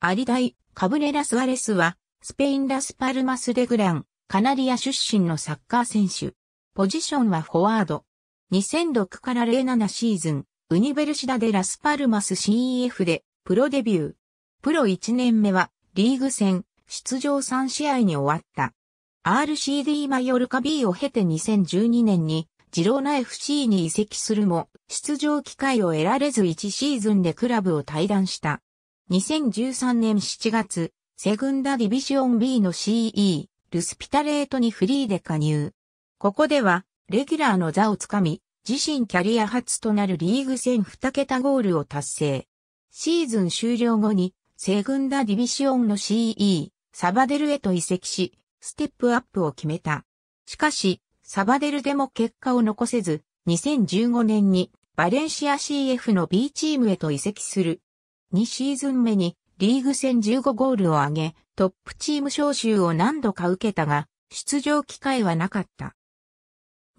アリダイ、カブレラ・スワレスは、スペイン・ラスパルマス・レグラン、カナリア出身のサッカー選手。ポジションはフォワード。2006から07シーズン、ウニベルシダでラスパルマス CEF で、プロデビュー。プロ1年目は、リーグ戦、出場3試合に終わった。RCD マヨルカ B を経て2012年に、ジローナ FC に移籍するも、出場機会を得られず1シーズンでクラブを退団した。2013年7月、セグンダディビシオン B の CE、ルスピタレートにフリーで加入。ここでは、レギュラーの座をつかみ、自身キャリア初となるリーグ戦2桁ゴールを達成。シーズン終了後に、セグンダディビシオンの CE、サバデルへと移籍し、ステップアップを決めた。しかし、サバデルでも結果を残せず、2015年にバレンシア CF の B チームへと移籍する。2シーズン目にリーグ戦15ゴールを挙げ、トップチーム招集を何度か受けたが、出場機会はなかった。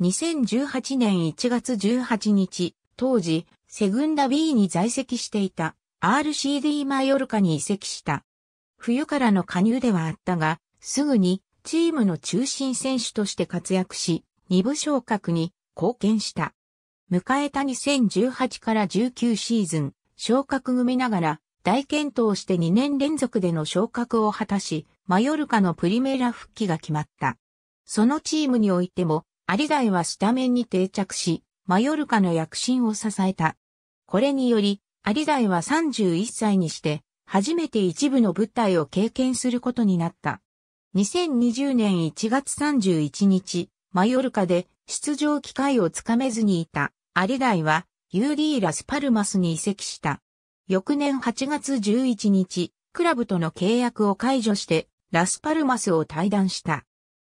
2018年1月18日、当時、セグンダ B に在籍していた RCD マヨルカに移籍した。冬からの加入ではあったが、すぐにチームの中心選手として活躍し、二部昇格に貢献した。迎えた2018から19シーズン、昇格組ながら、大健闘して2年連続での昇格を果たし、マヨルカのプリメーラ復帰が決まった。そのチームにおいても、アリダイはスタメンに定着し、マヨルカの躍進を支えた。これにより、アリダイは31歳にして、初めて一部の舞台を経験することになった。2020年1月31日、マヨルカで出場機会をつかめずにいたアリダイは UD ラスパルマスに移籍した。翌年8月11日、クラブとの契約を解除して、ラスパルマスを退団した。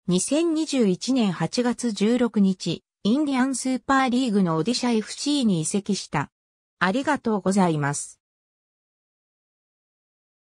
2021年8月16日、インディアンスーパーリーグのオディシャ FC に移籍した。ありがとうございます。